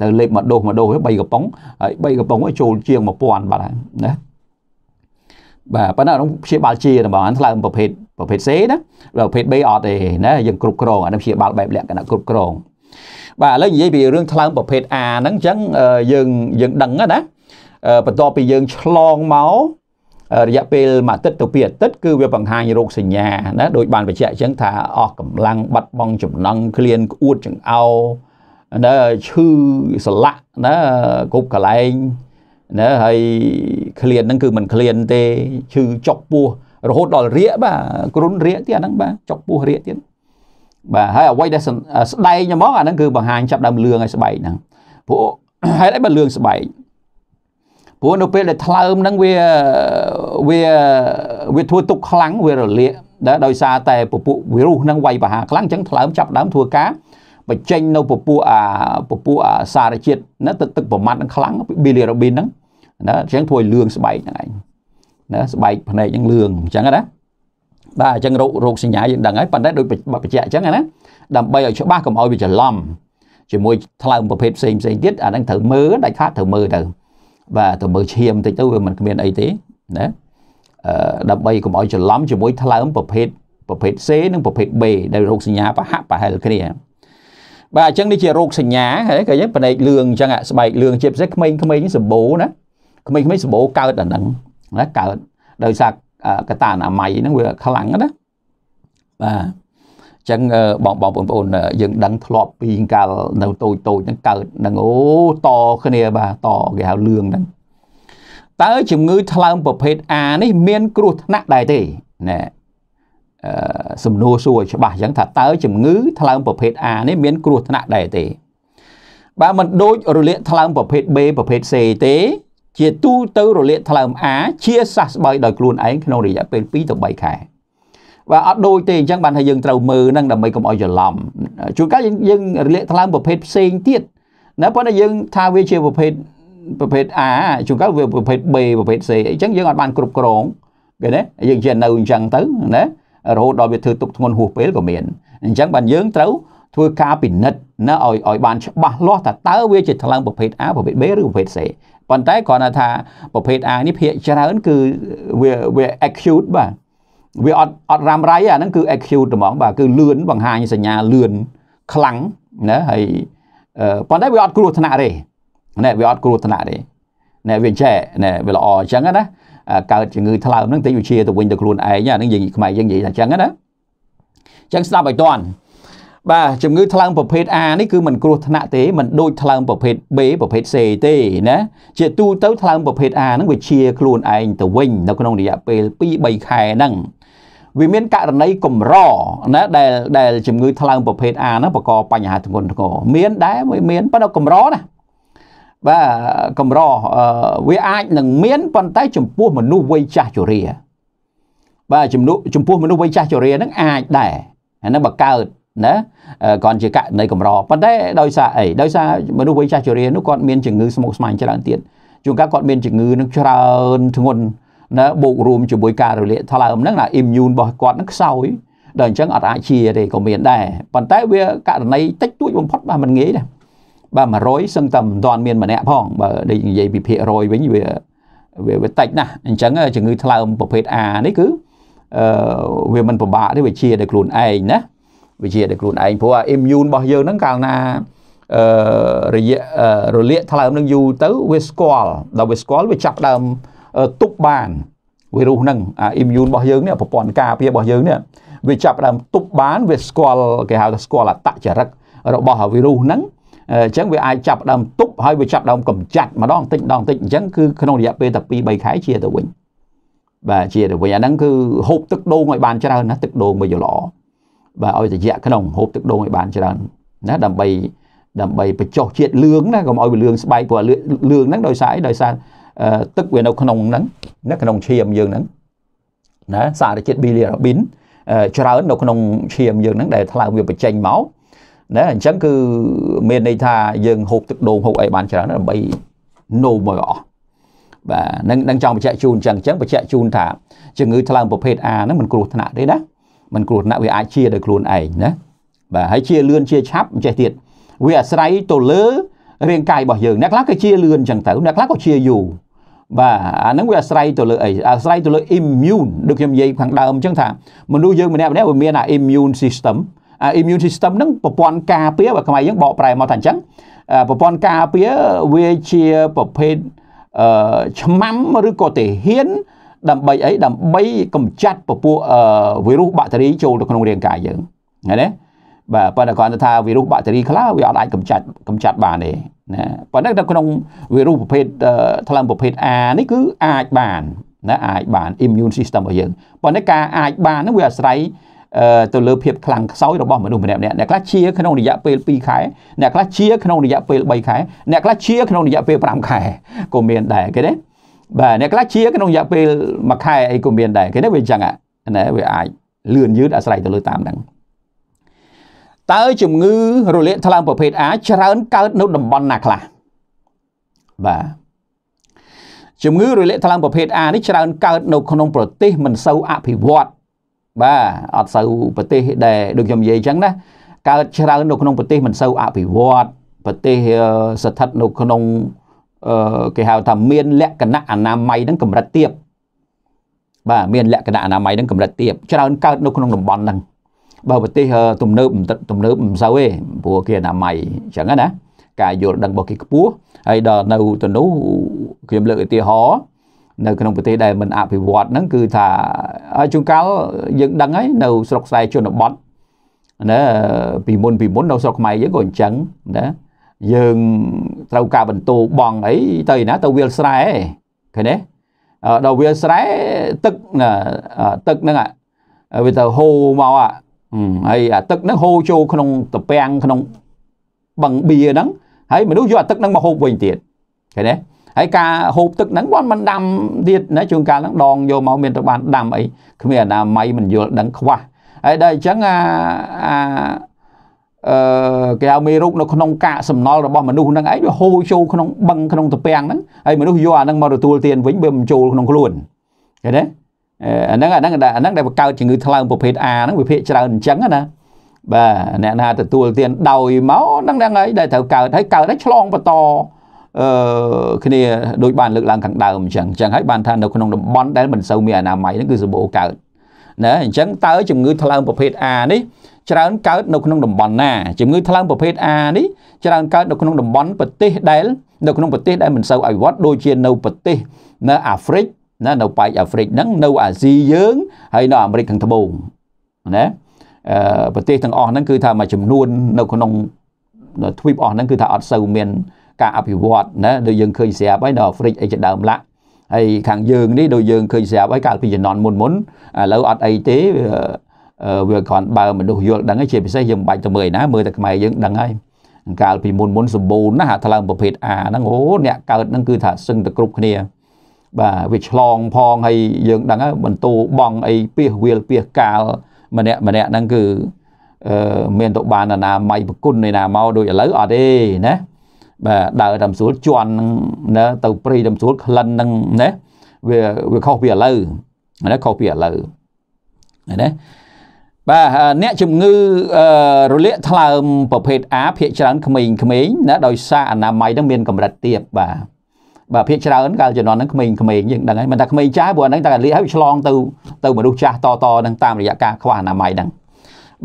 ទៅលេបមកដុសមកដុស3កំប៉ុងហើយ3កំប៉ុងចូលជាង1000បាត់ហើយណាបាទប៉ុន្តែក្នុងព្យាបាលជារបស់អានថ្លើមប្រភេទប្រភេទ C ណាប្រភេទ B អត់ទេណាយើងគ្រប់គ្រងអានេះព្យាបាលបែបលក្ខណៈគ្រប់គ្រង បាទឥឡូវនិយាយពីរឿងថ្លើមប្រភេទ A ហ្នឹងអញ្ចឹងយើងយើងដឹងណាបន្ទាប់ពីយើងឆ្លងមករយៈពេលមួយអាទិត្យទៅពីរអាទិត្យគឺវាបង្ហាញរោគសញ្ញាណាដោយបានបញ្ជាក់អញ្ចឹងថាអស់កម្លាំងបាត់បង់ចំណង់ឃ្លានក្អួតចង្អោណាឈឺស្លាក់ណាគ្រប់កន្លែងណាហើយឃ្លានហ្នឹងគឺមិនឃ្លានទេឈឺចុកពោះរហូតដល់រាកបាទគ្រុនរាកទៀតអាហ្នឹងបាទចុកពោះរាកទៀតបាទហើយអ្វីដែលស្ដែងហ្មងអាហ្នឹងគឺបង្ហាញចាប់ដើមលឿងឲ្យស្បែកហ្នឹងព្រោះហេតុអីបើលឿងស្បែកព្រោះនៅពេលដែលថ្លើមហ្នឹងវាវាវាធ្វើទុកខ្លាំងវារលាកដែលដោយសារតែពពួកវីរុសហ្នឹងវាយប្រហារខ្លាំងអញ្ចឹងថ្លើមចាប់ដើមធ្វើការបញ្ចេញនៅពពួកអាពពួកអាសារជាតិណាទឹកទឹកប្រមាត់ហ្នឹងខ្លាំងប៊ីលីរ៉ូប៊ីនហ្នឹងណាអញ្ចឹងធ្វើឲ្យលឿងស្បែកហ្នឹងឯងណាស្បែកភ្នែកហ្នឹងលឿងអញ្ចឹងណាបាទអញ្ចឹងរោគរោគសញ្ញាយើងដឹងហើយប៉ុន្តែដូចបញ្ជាក់អញ្ចឹងណាដើម្បីឲ្យច្បាស់កុំឲ្យវាច្រឡំជាមួយថ្លើមប្រភេទផ្សេងផ្សេងទៀតអាហ្នឹងត្រូវមើលដាច់ខាតត្រូវមើលទៅបាទទៅមើលឈាមបន្តិចទៅវាមិនគ្មានអីទេណាអឺដើម្បីកុំឲ្យច្រឡំជាមួយថ្លើមប្រភេទប្រភេទ C និងប្រភេទ B ដែលរោគសញ្ញាប្រហាក់ប្រហែលគ្នាបាទអញ្ចឹងនេះជារោគសញ្ញាហើយគេផ្នែកលឿងអញ្ចឹងស្បែកលឿងជាពិសេសក្មេងៗសម្បូរណាក្មេងៗសម្បូរកើតដល់ហ្នឹងណាកើតដោយសារកតាអនាម័យហ្នឹងវាខ្លាំងណាបាទចឹងបងបងបងប្អូនយើងដឹងធ្លាប់ពីកាលនៅតូចតូចហ្នឹងកើតហ្នឹងអូតគ្នាបាទតគេហៅលឿងហ្នឹងតើជំងឺថ្លើមប្រភេទ A នេះមានគ្រោះថ្នាក់ដែរទេណែអឺសំណួរសួរច្បាស់ចឹងថាតើជំងឺថ្លើមប្រភេទ A នេះមានគ្រោះថ្នាក់ដែរទេបាទมันដូចរលាកថ្លើមប្រភេទ B ប្រភេទ C ទេ ជាទូទៅរលាកថ្លើម A ជាសះស្បើយដោយខ្លួនឯងក្នុងរយៈពេល2ទៅ3ខែបាទអត់ដូចទេអញ្ចឹងបានថាយើងត្រូវមើលហ្នឹងដើម្បីកុំឲ្យច្រឡំជួនកាលយើងរលាកថ្លើមប្រភេទផ្សេងទៀតណាប៉ុន្តែយើងថាវាជាប្រភេទប្រភេទ A ជួនកាលវាប្រភេទ B ប្រភេទ C អញ្ចឹងយើងអត់បានគ្រប់គ្រងគេណាយើងជានៅអញ្ចឹងទៅណារហូតដល់វាធ្វើទុកធ្ងន់ហួសពេលក៏មានអញ្ចឹងបានយើងត្រូវធ្វើការពិនិត្យណាឲ្យឲ្យបានច្បាស់លាស់ថាតើវាជាថ្លើមប្រភេទ A ប្រភេទ B ឬប្រភេទ C ប៉ុន្តែគ្រាន់តែថាប្រភេទ A នេះភាគច្រើនគឺវាវា acute បាទវាអត់អត់រ៉ាំរៃអាហ្នឹងគឺ acute ហ្មង បាទគឺលឿនបង្ហាញសញ្ញាលឿនខ្លាំងណាហើយប៉ុន្តែវាអត់គ្រោះថ្នាក់ទេណាវាអត់គ្រោះថ្នាក់ទេណាវាចេះណាវាល្អអញ្ចឹងណាកើតជំងឺថ្លើមហ្នឹងតិចវាជាទៅវិញទៅខ្លួនឯងហ្នឹងយើងខ្មែរយើងនិយាយថាអញ្ចឹងណាអញ្ចឹងស្ដាប់ឲ្យតន់បាទជំងឺថ្លើមប្រភេទ A នេះគឺมันគ្រោះថ្នាក់ទេมันដូចថ្លើមប្រភេទ B ប្រភេទ C ទេណាជាទូទៅថ្លើមប្រភេទ A ហ្នឹងវាជាខ្លួនឯងទៅវិញនៅក្នុងរយៈពេល2 3ខែហ្នឹងវាមានករណីកម្រណាដែលដែលជំងឺថ្លើមប្រភេទ A ហ្នឹងបង្កបញ្ហាធ្ងន់ធ្ងរមានដែរមានប៉ុន្តែកម្រណាបាទកម្រវាអាចនឹងមានប៉ុន្តែចំពោះមនុស្សវ័យចាស់ជរាបាទចំនួនចំពោះមនុស្សវ័យចាស់ជរាហ្នឹងអាចដែរអាហ្នឹងបើកើតណាគាត់ជាករណីកម្រប៉ុន្តែដោយសារអីដោយសារមនុស្សវ័យចាស់ជរានោះគាត់មានជំងឺស្មុគស្មាញច្រើនទៀតជួនកាលគាត់មានជំងឺនឹងច្រើនធ្ងន់ណាបូករួមជាមួយការរលាកថ្លើមហ្នឹងណា immune របស់គាត់ហ្នឹងខ្សោយដល់អញ្ចឹងអត់អាចជាទេក៏មានដែរប៉ុន្តែវាករណីតិចតួចបំផុតបាទមិនងាយដែរបាទ100សឹងតែមិនទាន់មានម្នាក់ផងបើដូចនិយាយពីភាគរយវិញវាវាតិចណាស់អញ្ចឹងជំងឺថ្លើមប្រភេទ A នេះគឺអឺវាមិនពិបាកទេវាជាតែខ្លួនឯងណាវាជាតែខ្លួនឯងព្រោះ immune របស់យើងហ្នឹងកាលណាអឺរយៈរលាកថ្លើមនឹងយូរទៅវាស្គាល់ដល់វាស្គាល់វាចាប់ដើមទប់បានវីរុសហ្នឹងអាអ៊ីមយូនរបស់យើងនេះប្រព័ន្ធការពាររបស់យើងនេះវាចាប់ដើមទប់បានវាស្គាល់គេហៅថាស្គាល់អតចរិតរបស់វីរុសហ្នឹងអញ្ចឹងវាអាចចាប់ដើមទប់ហើយវាចាប់ដើមកម្ចាត់ម្ដងតិចម្ដងតិចអញ្ចឹងគឺក្នុងរយៈពេលតែ2 3ខែជាទៅវិញបាទជាទៅវិញអាហ្នឹងគឺហូបទឹកដូងឲ្យបានច្រើនណាទឹកដូងវាយល្អបាទឲ្យត្រជាក់ក្នុងហូបទឹកដូងឲ្យបានច្រើនណាដើម្បីដើម្បីបញ្ចុះជាតិលឿងណាកុំឲ្យវាលឿងស្បែកព្រោះលឿងហ្នឹងដោយសារអីដោយសារទឹកវានៅក្នុងហ្នឹងនៅក្នុងឈាមយើងហ្នឹងណាសារជាតិ bilirubin ច្រើននៅក្នុងឈាមយើងហ្នឹងដែលថ្លើមវាបញ្ចេញមកណាអញ្ចឹងគឺមានន័យថាយើងហូបទឹកដូងហូបអីបានច្រើនដើម្បីនោមមកអស់បាទនឹងនឹងចង់បញ្ជាក់ជូនអញ្ចឹងអញ្ចឹងបញ្ជាក់ជូនថាជំងឺថ្លើមប្រភេទ A ហ្នឹងมันគ្រោះថ្នាក់ទេណាมันគ្រោះថ្នាក់វាអាចជាដោយខ្លួនឯងណាបាទហើយជាលឿនជាឆាប់អញ្ចេះទៀតវាអាស្រ័យទៅលើរាងកាយរបស់យើងអ្នកខ្លះក៏ជាលឿនចឹងទៅអ្នកខ្លះក៏ជាយូរបាទអាហ្នឹងវាអាស្រ័យទៅលើអីអាស្រ័យទៅលើ immune ដូចខ្ញុំនិយាយខាងដើមចឹងថាមនុស្សយើងម្នាក់ម្នាក់វាមានអា immune system អា immune system ហ្នឹងប្រព័ន្ធការពារបើខ្មែរយើងបកប្រែមកថាអញ្ចឹងប្រព័ន្ធការពារវាជាប្រភេទអឺឆ្មាំឬក៏ទាហានដើម្បីអីដើម្បីកម្ចាត់ពពួកវីរុសបាក់តេរីចូលទៅក្នុងរាងកាយយើងឃើញទេបាទប៉ុន្តែគ្រាន់តែថាវីរុសបាក់តេរីខ្លះវាអត់អាចកម្ចាត់កម្ចាត់បានទេណាប៉ុន្តែនៅក្នុងវីរុសប្រភេទថ្លើមប្រភេទ A នេះគឺអាចបានណាអាចបាន immune system របស់យើងប៉ុន្តែការអាចបាននោះវាអាស្រ័យទៅលើភាពខ្លាំងខ្សោយរបស់មនុស្សម្នាក់ម្នាក់អ្នកខ្លះជាក្នុងរយៈពេល2ខែអ្នកខ្លះជាក្នុងរយៈពេល3ខែអ្នកខ្លះជាក្នុងរយៈពេល5ខែក៏មានដែរគេទេបាទអ្នកខ្លះជាក្នុងរយៈពេល1ខែអីក៏មានដែរគេទេវាអញ្ចឹងណាវាអាចលឿនយឺតអាស្រ័យទៅលើតាមហ្នឹងតើជំងឺរលាក ថ្លើមប្រភេទ A ច្រើនកើតនៅតំបន់ណាខ្លះបាទជំងឺរលាកថ្លើមប្រភេទ A នេះច្រើនកើត នៅក្នុង ប្រទេសមិនសូវអភិវឌ្ឍបាទអត់សូវប្រទេសដែលដូចខ្ញុំនិយាយអញ្ចឹងណា កើតច្រើននៅក្នុងប្រទេសមិនសូវអភិវឌ្ឍប្រទេសស្ថិតនៅក្នុងគេហៅថាមានលក្ខណៈអនាម័យនឹងកម្រិតទាបបាទមានលក្ខណៈអនាម័យនឹងកម្រិតទាបច្រើនកើតនៅក្នុងតំបន់ហ្នឹងបើប្រទេសទំនើបទំនើបមិនសូវទេព្រោះគេអនាម័យអញ្ចឹងណាការយល់ដឹងរបស់គេខ្ពស់ហើយដល់នៅទៅនោះខ្ញុំលើកឧទាហរណ៍នៅក្នុងប្រទេសដែលមិនអភិវឌ្ឍហ្នឹងគឺថាជួនកាលយើងដឹងហើយនៅស្រុកស្រែជនបទណាពីមុនពីមុននៅស្រុកខ្មែរយើងក៏អញ្ចឹងណាយើងត្រូវការបន្ទោបងអីទៅណាទៅវាលស្រែឃើញទេដល់វាលស្រែទឹកទឹកហ្នឹងវាទៅហូរមកអាហើយអាទឹកហ្នឹងហូរចូលក្នុងត្រពាំងក្នុងបឹងបៀហ្នឹងហើយមនុស្សយកអាទឹកហ្នឹងមកហូបវិញទៀតឃើញទេហើយការហូបទឹកហ្នឹងវាមិនដាំទៀតណាជួនកាលហ្នឹងដងយកមកមានតែបានដាំអីគ្មានអនាម័យមិនយល់ដឹងខ្វះហើយដល់អញ្ចឹងអាអាអឺគេហៅមេរោគនៅក្នុងកាកសំណល់របស់មនុស្សហ្នឹងឯងវាហូរចូលក្នុងបឹងក្នុងត្រពាំងហ្នឹងហើយមនុស្សយកអាហ្នឹងមកទទួលទានវិញវាមិនចូលក្នុងខ្លួនឃើញទេអាហ្នឹងអាហ្នឹងអាហ្នឹងដែលបង្កើតជំងឺថ្លើមប្រភេទ A ហ្នឹងវាភាគច្រើនអញ្ចឹងណាបាទអ្នកណាទទួលទានដោយមកហ្នឹងហ្នឹងហើយដែលត្រូវកើតហើយកើតហើយឆ្លងបន្តអឺគ្នាដូចបានលើកឡើងខាងដើមអញ្ចឹងអញ្ចឹងហើយបានថានៅក្នុងតំបន់ដែលមិនសូវមានអនាម័យហ្នឹងគឺសម្បូរកើតណាអញ្ចឹងតើជំងឺថ្លើមប្រភេទ A នេះច្រើនកើតនៅក្នុងតំបន់ណាជំងឺថ្លើមប្រភេទ A នេះច្រើនកើតនៅក្នុងតំបន់ប្រទេសដែលនៅក្នុងប្រទេសដែលមិនសូវអភិវឌ្ឍដូចជានៅប្រទេសនៅអាហ្វ្រិកណានៅប៉ែកអាហ្វ្រិកហ្នឹងនៅអាស៊ីយើងហើយនៅអាមេរិកខាងត្បូងណាប្រទេសទាំងអស់ហ្នឹងគឺថាមួយចំនួននៅក្នុងទ្វីបអស់ហ្នឹងគឺថាអត់សូវមាន ការអភិវឌ្ឍណាដូចយើងឃើញស្រាប់ហើយនៅអាហ្វ្រិកអីជាដើមឡាក់ហើយខាងយើងនេះដូចយើងឃើញស្រាប់ហើយកាលពីជំនាន់មុនមុនឥឡូវអត់អីទេវាគ្រាន់បើមនុស្សយល់ដឹងហើយជាពិសេសយើងមិនបាច់ទៅមើលណាមើលតែខ្មែរយើងដឹងហើយកាលពីមុនមុនសម្បូរណាស់អាថ្លើមប្រភេទ A ហ្នឹងអូអ្នកកើតហ្នឹងគឺថាសឹងតែគ្រប់គ្នាបាទវាឆ្លងផងហើយយើងដឹងបន្ទោបងអីពីសវាលពីសកាលម្នាក់ម្នាក់ហ្នឹងគឺអឺមានទៅបានណាមៃប្រគុណនៃណាមកដូចឥឡូវអត់ទេណាបាទដើរតាមស្រួលជន់ណាទៅព្រៃតាមស្រួលក្លិនហ្នឹងណាវាវាខុសពីឥឡូវណាខុសពីឥឡូវណាបាទអ្នកជំងឺរលាកថ្លើម ប្រភេទ A ភាគច្រើនក្មេងៗណាដោយសារអនាម័យហ្នឹងមានកម្រិតទាបបាទបាទភាកច្រើនកាលជំនាន់ហ្នឹងក្មេងៗយើងដឹងហើយមិនថាក្មេងចាស់ព្រោះហ្នឹងតែលាហើយឆ្លងទៅទៅមនុស្សចាស់តតនឹងតាមរយៈការខ្វះអនាម័យហ្នឹង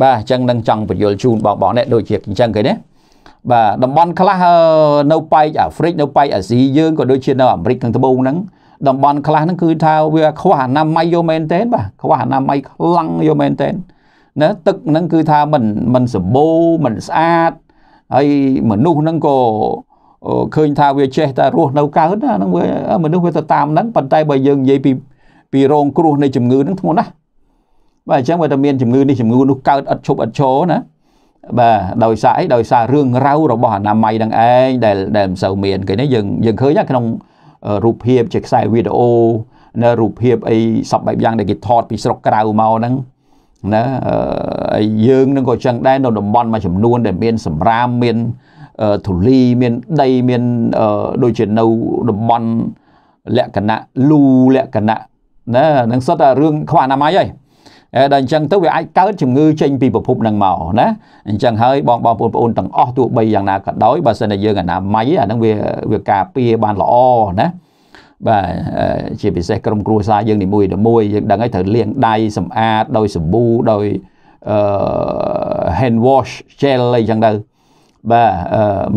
បាទអញ្ចឹងនឹងចង់បញ្យល់ជូនបងបងនេះដូចជាអញ្ចឹងគេណាបាទតំបន់ខ្លះនៅប៉ែកអាហ្វ្រិកនៅប៉ែកអាស៊ីយើងក៏ដូចជានៅអាមេរិកខាងត្បូងហ្នឹងតំបន់ខ្លះហ្នឹងគឺថាវាខ្វះអនាម័យយូរមែនទែនបាទខ្វះអនាម័យខ្លាំងយូរមែនទែនណាទឹកហ្នឹងគឺថាមិនមិនសម្បូរមិនស្អាតហើយមនុស្សហ្នឹងក៏ឃើញថាវាចេះតែរស់នៅកើតណាហ្នឹងវាមនុស្សវាទៅតាមហ្នឹងប៉ុន្តែបើយើងនិយាយពីពីរងគ្រោះនៃជំងឺហ្នឹងធ្ងន់ណាស់បាទអញ្ចឹងបើតែមានជំងឺនេះជំងឺនោះកើតឥតឈប់ឥតឈរណាបាទដោយសារអីដោយសាររឿងរ៉ាវរបស់អនាម័យហ្នឹងឯងដែលដែលមិនសូវមានគេនេះយើងយើងឃើញក្នុងរូបភាពជាខ្សែវីដេអូនៅរូបភាពអីសពបែបយ៉ាងដែលគេថត ពីស្រុកក្រៅមកហ្នឹងណាយើងនឹងក៏ចឹងដែរនៅតំបន់មួយចំនួនដែលមានសម្រាមមានធូលីមានដីមានដូចជានៅតំបន់លក្ខណៈលូលក្ខណៈណានឹងសុទ្ធតែរឿងខ្វះអនាម័យហើយដល់អញ្ចឹងទៅវាអាចកើតជំងឺចេញពីប្រភពហ្នឹងមកណាអញ្ចឹងហើយបងបងប្អូនបងប្អូនទាំងអស់ទោះបីយ៉ាងណាក៏ដោយបើសិនតែយើងអនាម័យអាហ្នឹងវាវាការពារបានល្អណាបាទជាពិសេសក្រុមគ្រួសារយើងនីមួយៗយើងដឹងហើយត្រូវលាងដៃសម្អាតដោយសាប៊ូដោយអឺ hand wash gel អីចឹងទៅបាទ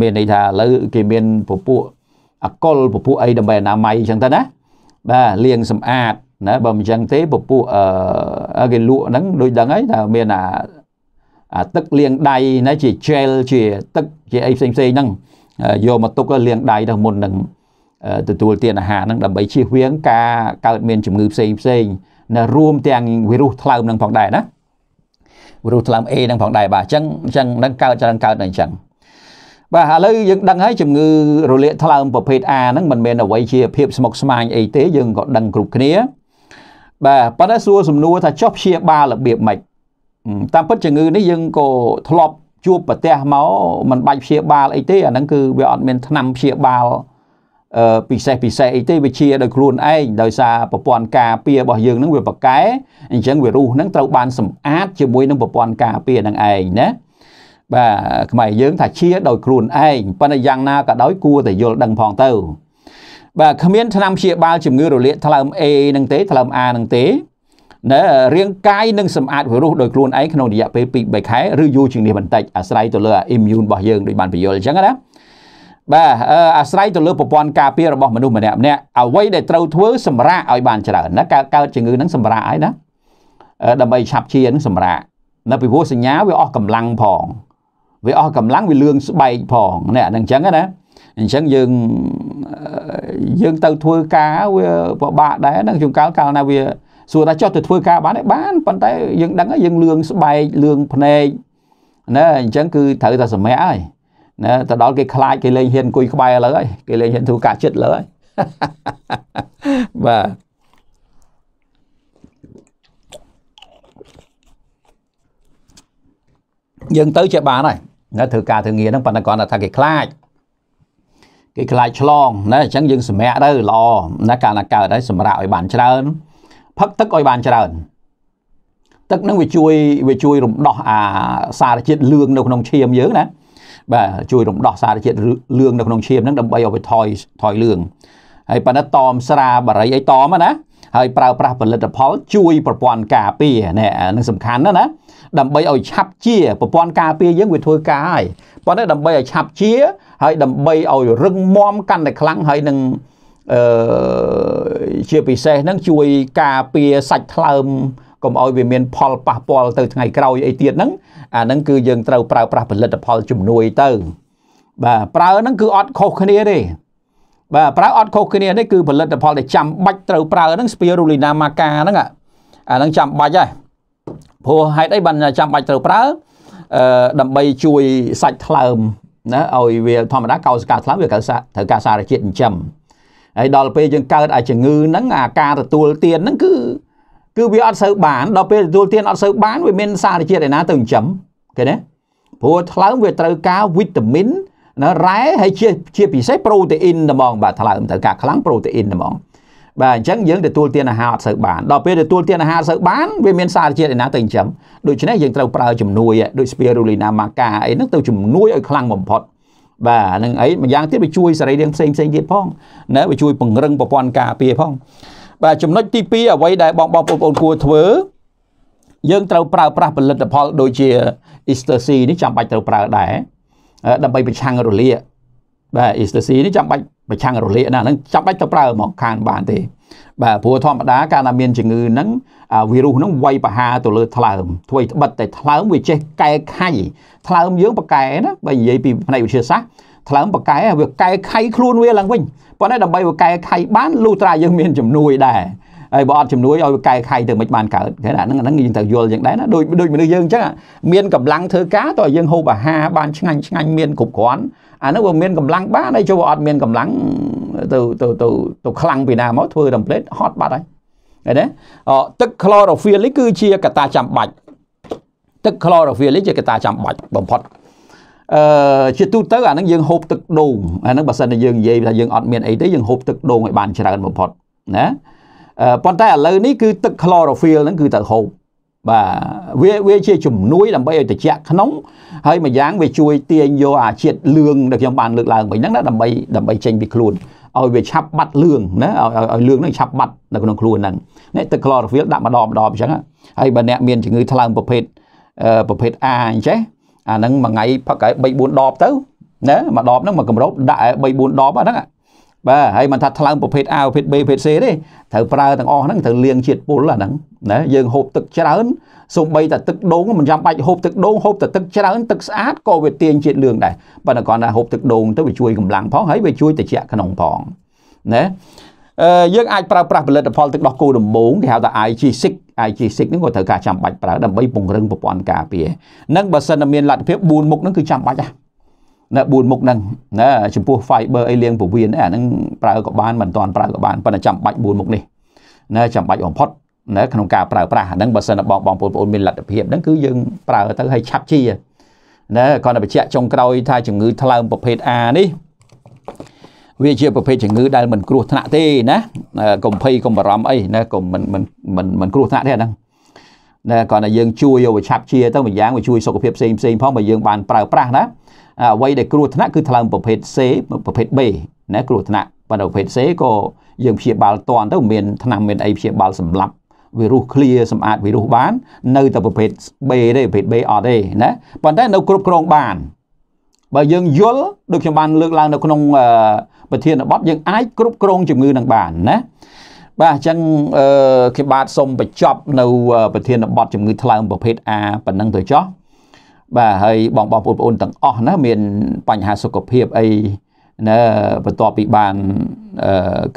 មានន័យថាឥឡូវគេមានពពួកអកុលពពួកអីដើម្បីអនាម័យអញ្ចឹងទៅណាបាទលាងសម្អាតណាបើមិនអញ្ចឹងទេពពួកអឺគេលក់ហ្នឹង ដូចដឹងហើយថាមានអាអាទឹកលាងដៃណាជា gel ជាទឹកជាអីផ្សេងផ្សេងហ្នឹងយកមកទុកលាងដៃទៅមុននឹងទទួលទានអាហារហ្នឹងដើម្បីជៀសវាង ការកើតមានជំងឺផ្សេងផ្សេងណារួមទាំងវីរុសថ្លើមហ្នឹងផងដែរណាវីរុសថ្លើម A ហ្នឹងផងដែរបាទអញ្ចឹងអញ្ចឹងហ្នឹងកើតច្រើនកើតនៅអញ្ចឹងបាទឥឡូវយើងដឹងហើយជំងឺ រលាកថ្លើមប្រភេទ A ហ្នឹងមិនមែនអ្វីជាភាពស្មុគស្មាញអីទេយើងក៏ដឹងគ្រប់គ្នាបាទប៉ុន្តែសួរសំណួរថាចុះព្យាបាលរបៀបម៉េចតាមពិតជំងឺនេះយើងក៏ធ្លាប់ជួបប្រទះមកមិនបាច់ព្យាបាលអីទេអាហ្នឹងគឺវាអត់មានថ្នាំព្យាបាលអឺពិសេសពិសេសអីទេវាជាដោយខ្លួនឯងដោយសារប្រព័ន្ធការពាររបស់យើងហ្នឹងវាប្រកែអញ្ចឹងវីរុសហ្នឹងត្រូវបានសម្អាតជាមួយនឹងប្រព័ន្ធការពារហ្នឹងឯងណាបាទខ្មែរយើង ថាជាដោយខ្លួនឯងប៉ុន្តែយ៉ាងណាក៏ដោយគួរតែយល់ដឹងផងទៅ បាទគ្មានឆ្នាំព្យាបាលជំងឺរលាកថ្លើម A នឹងទេថ្លើម A នឹងទេណារាងកាយនឹងសម្អាតវីរុសដោយខ្លួនឯងក្នុងរយៈពេល2 3ខែឬយូរជាងនេះបន្តិចអាស្រ័យទៅលើ immune របស់យើងដូចបានបញ្យល់អញ្ចឹងណាបាទអាស្រ័យទៅលើប្រព័ន្ធការពាររបស់មនុស្សម្នាក់ម្នាក់អ្វីដែលត្រូវធ្វើ សម្រាប់ឲ្យបានច្រើនណាកើតកើតជំងឺហ្នឹងសម្រាប់ឲ្យណាដើម្បីឆាប់ជានឹងសម្រាប់នៅពីព្រោះសញ្ញាវាអស់កម្លាំងផងវាអស់កម្លាំងវាលឿងស្បែកផងនេះអញ្ចឹងណាអញ្ចឹងយើងយើងទៅធ្វើការវាពិបាកដែរនឹងជួនកាលកាលណាវាសួរថាចុះទៅធ្វើការបានទេបានប៉ុន្តែយើងដឹងហើយយើងលឿងស្បែកលឿងភ្នែកណាអញ្ចឹងគឺត្រូវតែសម្រាប់ហើយណាទៅដល់គេខ្លាចគេលេងហ៊ានអង្គុយក្បែរឥឡូវហើយគេលេងហ៊ានធ្វើការចិត្តឥឡូវហើយបាទយើងទៅជាបានហើយណាធ្វើការធ្វើងារហ្នឹងប៉ុន្តែគ្រាន់តែថាគេខ្លាចគេខ្លាចឆ្លងណាអញ្ចឹងយើងសម្រាកទៅល្អណាកាលណាកើតហើយសម្រាកឲ្យបានច្រើនផឹកទឹកឲ្យបានច្រើនទឹកនឹងវាជួយវាជួយរំដោះអាសារជាតិលឿងនៅក្នុងឈាមយើងណាបាទជួយរំដោះសារជាតិលឿងនៅក្នុងឈាមហ្នឹងដើម្បីឲ្យវាថយថយលឿងហើយប៉ុន្តែតមស្រាបរិយអីតមណាហើយប្រើប្រាស់ផលិតផល ជួយប្រព័ន្ធការពារនេះនឹងសំខាន់ណាស់ណាដើម្បីឲ្យឆាប់ជាប្រព័ន្ធការពារយើងវាធ្វើការហើយប៉ុន្តែដើម្បីឲ្យឆាប់ជា ហើយដើម្បីឲ្យរឹងមាំកាន់តែខ្លាំងហើយនឹងអឺជាពិសេសហ្នឹងជួយ ការពារសាច់ថ្លើមកុំឲ្យវាមាន ផលប៉ះពាល់ទៅថ្ងៃក្រោយអីទៀតហ្នឹងអាហ្នឹងគឺយើងត្រូវប្រើប្រាស់ផលិតផល ជំនួយទៅបាទប្រើហ្នឹងគឺអត់ខុសគ្នាទេបាទប្រើអត់ខុសគ្នានេះគឺផលិតផលដែលចាំបាច់ត្រូវប្រើហ្នឹង spirulina maca ហ្នឹងអាហ្នឹងចាំបាច់ហើយព្រោះហេតុអីបានចាំបាច់ត្រូវប្រើអឺដើម្បីជួយសាច់ថ្លើមណាឲ្យវាធម្មតាកោសិកាថ្លើមវាត្រូវសារត្រូវការសារជាតិចិញ្ចឹមហើយដល់ពេលយើងកើតអាជំងឺហ្នឹងអាការទទួលទានហ្នឹងគឺគឺវាអត់សូវបានដល់ពេលទទួលទានអត់សូវបានវាមានសារជាតិឯណាទៅចិញ្ចឹមឃើញទេព្រោះថ្លើមវាត្រូវការវីតាមីនណារ៉ែហើយជាជាពិសេសប្រូតេអ៊ីនហ្មង បាទថ្លើមត្រូវការខ្លាំងប្រូតេអ៊ីនហ្មងបាទអញ្ចឹងយើងទទួលទានអាហារអត់សូវបានដល់ពេលទទួលទានអាហារសូវបានវាមានសារជាតិឯណាទៅអញ្ចឹងដូច្នេះយើងត្រូវប្រើជំនួយដូច spirulina maca អីហ្នឹងទៅជំនួយឲ្យខ្លាំងបំផុត បាទនឹងអីម្យ៉ាងទៀតវាជួយសរីរាង្គផ្សេងផ្សេងទៀតផងណាវាជួយពង្រឹងប្រព័ន្ធការពារផង បាទចំណុចទី2អ្វីដែលបងបងបងប្អូនគួរធ្វើយើងត្រូវប្រើប្រាស់ផលិតផលដូចជា Easter C នេះចាំបាច់ត្រូវប្រើដែរដើម្បីប្រឆាំងរលាកបាទអេស្តេស៊ីនេះចាំបាច់ប្រឆាំងរលាកណាហ្នឹងចាំបាច់ទៅប្រើហ្មងខានបានទេបាទព្រោះធម្មតាកាលណាមានជំងឺហ្នឹងវីរុសហ្នឹងវាយប្រហារទៅលើថ្លើម ធ្វើឲ្យត្បិតតែថ្លើមវាចេះកែខៃថ្លើមយើងបកែណាបើនិយាយពីផ្នែកវិទ្យាសាស្ត្រថ្លើមកែវាកែខៃខ្លួនវាឡើងវិញប៉ុន្តែដើម្បីវាកែខៃបាន លូត្រាយើងមានជំនួយដែរហើយបើអត់ជំនួយឲ្យកែខៃទៅមិនបានកើតគេថាហ្នឹងហ្នឹងយើងត្រូវយល់យ៉ាងដែរណាដូចដូចមនុស្សយើងអញ្ចឹងមានកម្លាំងធ្វើការតើយើងហូបអាហារបានឆ្ងាញ់ឆ្ងាញ់មានគ្រប់គ្រាន់អានោះវាមានកម្លាំងបានហើយចូលអត់មានកម្លាំងទៅទៅទៅទៅខ្លាំងពីណាមកធ្វើតែផ្លេតហត់បាត់ហើយឃើញទេទឹកក្លរ៉ូហ្វីលនេះគឺជាកត្តាចាំបាច់ទឹកក្លរ៉ូហ្វីលនេះជាកត្តាចាំបាច់បំផុតអឺជាទូទៅអានឹងយើងហូបទឹកដូងអានឹងបើសិនតែយើងនិយាយថាយើងអត់មានអីទេយើងហូបទឹកដូងឲ្យបានច្រើនបំផុតណាប៉ុន្តែឥឡូវនេះគឺទឹក chlorophyll ហ្នឹងគឺទៅហូបបាទវាវាជាជំនួយដើម្បីឲ្យត្រជាក់ក្នុង ហើយមួយយ៉ាងវាជួយទាញយកអាជាតិលឿងដែលខ្ញុំបានលើកឡើងមិញហ្នឹងណាដើម្បីដើម្បីចេញពីខ្លួនឲ្យវាឆាប់បាត់លឿងណាឲ្យឲ្យលឿងហ្នឹងឆាប់បាត់នៅក្នុងខ្លួនហ្នឹងនេះទឹក chlorophyll ដាក់ម្ដងម្ដងអញ្ចឹងហើយបើអ្នកមានជំងឺថ្លើមប្រភេទប្រភេទ A អញ្ចេះអាហ្នឹងមួយថ្ងៃផឹកឲ្យ3 4ដបទៅណាមួយដបហ្នឹងមួយគម្របដាក់ឲ្យ3 4ដបអាហ្នឹងបាទហើយមិនថាថ្លើមប្រភេទ A ប្រភេទ B ប្រភេទ C ទេត្រូវប្រើទាំងអស់ហ្នឹងត្រូវលាងជាតិពុលអាហ្នឹងណាយើងហូបទឹកច្រើនសូម្បីតែទឹកដូងមិនចាំបាច់ហូបទឹកដូងហូបតែទឹកច្រើន ទឹកស្អាតក៏វាទាញជាតិលឿងដែរប៉ុន្តែគ្រាន់តែហូបទឹកដូងទៅវាជួយកម្លាំងផងហើយវាជួយត្រជាក់ក្នុងផងណាយើងអាចប្រើប្រាស់ផលិតផលទឹកដោះគោដំបូងគេហៅថា IG6 IG6 ហ្នឹងក៏ត្រូវការចាំបាច់ប្រើដើម្បីពង្រឹងប្រព័ន្ធការពារនិងបើសិនតែមានលទ្ធភាព4មុខហ្នឹងគឺចាំបាច់ណាណា4មុខហ្នឹងណាចំពោះ fiber អីលាងពវៀនអាហ្នឹងប្រើក៏បានមិនទាន់ប្រើក៏បានប៉ុន្តែចាំបាច់4មុខនេះណាចាំបាច់បំផុតណាក្នុងការប្រើប្រាស់ហ្នឹងបើសិនបងបងប្អូនមានលទ្ធភាពហ្នឹងគឺយើងប្រើទៅឲ្យឆាប់ជាណាគាត់តែបញ្ជាក់ចុងក្រោយថាជំងឺថ្លើមប្រភេទ A នេះវាជាប្រភេទជំងឺដែលមិនគ្រោះថ្នាក់ទេណាកុំភ័យកុំបារម្ភអីណាកុំមិនមិនមិនគ្រោះថ្នាក់ទេអាហ្នឹងណាគាត់តែយើងជួយយកវាឆាប់ជាទៅម្យ៉ាងវាជួយសុខភាពផ្សេងផ្សេងផងបើយើងបានប្រើប្រាស់ណាអ្វីដែលគ្រោះថ្នាក់គឺថ្លើមប្រភេទ C ប្រភេទ B ណាគ្រោះថ្នាក់ប៉ុន្តែប្រភេទ C ក៏យើងព្យាបាលតន់ទៅមានថ្នាំមានអីព្យាបាលសម្លាប់វីរុសឃ្លាសម្អាតវីរុសបាននៅតែប្រភេទ B ទេប្រភេទ B អត់ទេណាប៉ុន្តែនៅគ្រប់គ្រងបានបើយើងយល់ដូចខ្ញុំបានលើកឡើងនៅក្នុងប្រធានបទយើងអាចគ្រប់គ្រងជំងឺនឹងបានណាបាទអញ្ចឹងខ្ញុំបាទសូមបញ្ចប់ នៅប្រធានបទជំងឺថ្លើមប្រភេទ A ប៉ុណ្ណឹងទៅចោះបាទហើយបងបងប្អូនទាំងអស់ណាមានបញ្ហាសុខភាពអីណាបន្ទាប់ពីបាន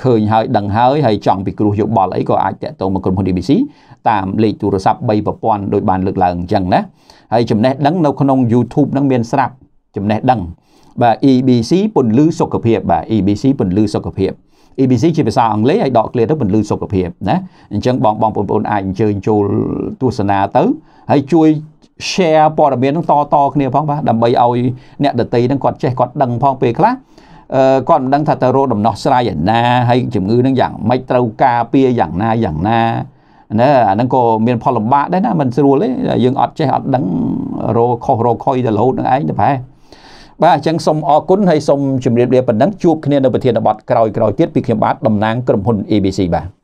ឃើញហើយដឹងហើយហើយចង់ពិគ្រោះយោបល់អីក៏អាចតាក់ទងមកក្រុមហ៊ុន DBC តាមលេខទូរស័ព្ទ3ប្រព័ន្ធដោយបានលើកឡើងអញ្ចឹងណាហើយចំណេះដឹងនៅក្នុង YouTube នឹងមានស្រាប់ចំណេះដឹង បាទ EBC ពន្លឺសុខភាព បាទ EBC ពន្លឺសុខភាព EBC ជាភាសាអង់គ្លេសហើយដកឃ្លាទៅពន្លឺសុខភាពណាអញ្ចឹងបងបងប្អូនអាចអញ្ជើញចូលទស្សនាទៅហើយជួយ share ព័ត៌មាននឹងតតគ្នាផងបាទដើម្បីឲ្យអ្នកដតីនឹងគាត់ចេះគាត់ដឹងផងពេលខ្លះគាត់មិនដឹងថាទៅរកដំណោះស្រាយយ៉ាងណាហើយជំងឺនឹងយ៉ាងម៉េចត្រូវការពារយ៉ាងណាយ៉ាងណាណាអាហ្នឹងក៏មានផលលំបាកដែរណាមិនស្រួលទេយើងអត់ចេះអត់ដឹងរកខុសរកខុយទៅរហូតនឹងឯងទៅប្រហែលបាទអញ្ចឹងសូមអរគុណហើយសូមជម្រាបលាប៉ុណ្ណឹងជួបគ្នានៅប្រធានបទក្រោយៗទៀតពីខ្ញុំបាទតំណាងក្រុមហ៊ុន ABC បាទ